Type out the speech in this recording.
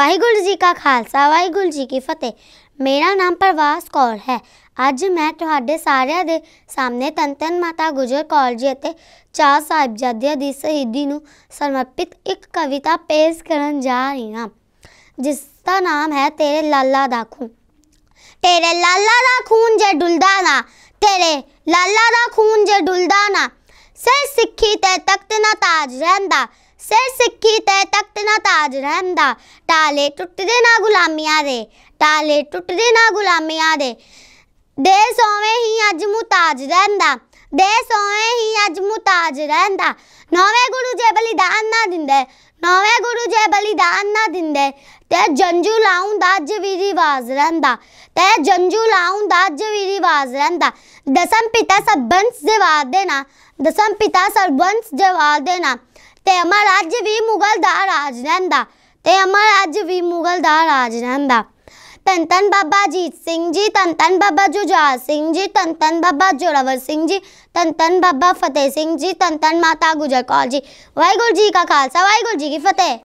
ਵਾਹਿਗੁਰੂ ਜੀ ਕਾ ਖਾਲਸਾ ਵਾਹਿਗੁਰੂ ਜੀ ਕੀ ਫਤਿਹ ਮੇਰਾ ਨਾਮ ਪ੍ਰਵਾਸ ਕੌਰ ਹੈ ਅੱਜ ਮੈਂ ਤੁਹਾਡੇ ਸਾਰਿਆਂ ਦੇ ਸਾਹਮਣੇ ਤਨਤਨ ਮਾਤਾ ਗੁਜਰ ਕੌਰ ਜੀ ਅਤੇ ਚਾਰ ਸਾਹਿਬਜ਼ਾਦਿਆਂ ਦੀ ਸ਼ਹੀਦੀ ਨੂੰ ਸਮਰਪਿਤ ਇੱਕ ਕਵਿਤਾ ਪੇਸ਼ ਕਰਨ ਜਾ ਰਹੀ ਹਾਂ ਜਿਸ ਦਾ ਨਾਮ ਹੈ ਤੇਰੇ ਲਾਲਾ ਦਾ ਖੂਨ ਤੇਰੇ ਲਾਲਾ ਦਾ ਖੂਨ ਜੇ ਡੁੱਲਦਾ ਨਾ ਤੇਰੇ ਲਾਲਾ ਦਾ ਖੂਨ ਜੇ ਡੁੱਲਦਾ ਨਾ ਸੇ ਸਿੱਖੀ ਤੇ ਤਖਤ ਨਾ ਤਾਜ ਰਹਿੰਦਾ ਸੇ ਸਿੱਖੀ ਤੇ ਤਖਤ ਨਾ ਤਾਜ ਰਹਿੰਦਾ ਟਾਲੇ ਟੁੱਟਦੇ ਨਾ ਗੁਲਾਮੀਆਂ ਦੇ ਟਾਲੇ ਟੁੱਟਦੇ ਨਾ ਗੁਲਾਮੀਆਂ ਦੇ ਦੇ ਸੋਵੇਂ ਹੀ ਅੱਜ ਮੁਤਾਜ ਰਹਿੰਦਾ ਦੇ ਸੋਵੇਂ ਹੀ ਅੱਜ ਮੁਤਾਜ ਰਹਿੰਦਾ ਨੌਵੇਂ ਗੁਰੂ ਜੇ ਬਲੀਦਾਨ ਨਾ ਦਿੰਦੇ ਨੌਵੇਂ ਗੁਰੂ ਜੇ ਬਲੀਦਾਨ ਨਾ ਦਿੰਦੇ ਤੇ ਜੰਜੂ ਲਾਉਂ ਦਾ ਅੱਜ ਵੀ ਰਿਵਾਜ ਰਹਿੰਦਾ ਤੇ ਜੰਜੂ ਲਾਉਂ ਦਾ ਅੱਜ ਵੀ ਰਿਵਾਜ ਰਹਿੰਦਾ ਦਸਮ ਪਿਤਾ ਸਰਬੰਸ ਜਵਾਬ ਦੇਣਾ ਦਸਮ ਪਿਤਾ ਸਰਬੰਸ ਜਵਾਬ ਦੇਣਾ ਤੇ ਅਮਰ ਅੱਜ ਵੀ ਮੁਗਲ ਦਾ ਰਾਜ ਰਹਿੰਦਾ ਤੇ ਅਮਰ ਅੱਜ ਵੀ ਮੁਗਲ ਦਾ ਰਾਜ ਰਹਿੰਦਾ ਤਨ ਤਨ ਬਾਬਾ ਜੀਤ ਸਿੰਘ ਜੀ ਤਨ ਤਨ ਬਾਬਾ ਜੁਝਾਰ ਸਿੰਘ ਜੀ ਤਨ ਤਨ ਬਾਬਾ ਜੋਰਾਵਰ ਸਿੰਘ ਜੀ ਤਨ ਤਨ ਬਾਬਾ ਫਤਿਹ ਸਿੰਘ ਜੀ ਤਨ ਤਨ ਮਾਤਾ ਗੁਜਰ ਕੌਰ ਜੀ ਵਾਹਿਗੁਰੂ ਜੀ ਕਾ ਖਾਲਸਾ ਵਾਹਿਗੁਰੂ ਜੀ ਕੀ ਫਤਿਹ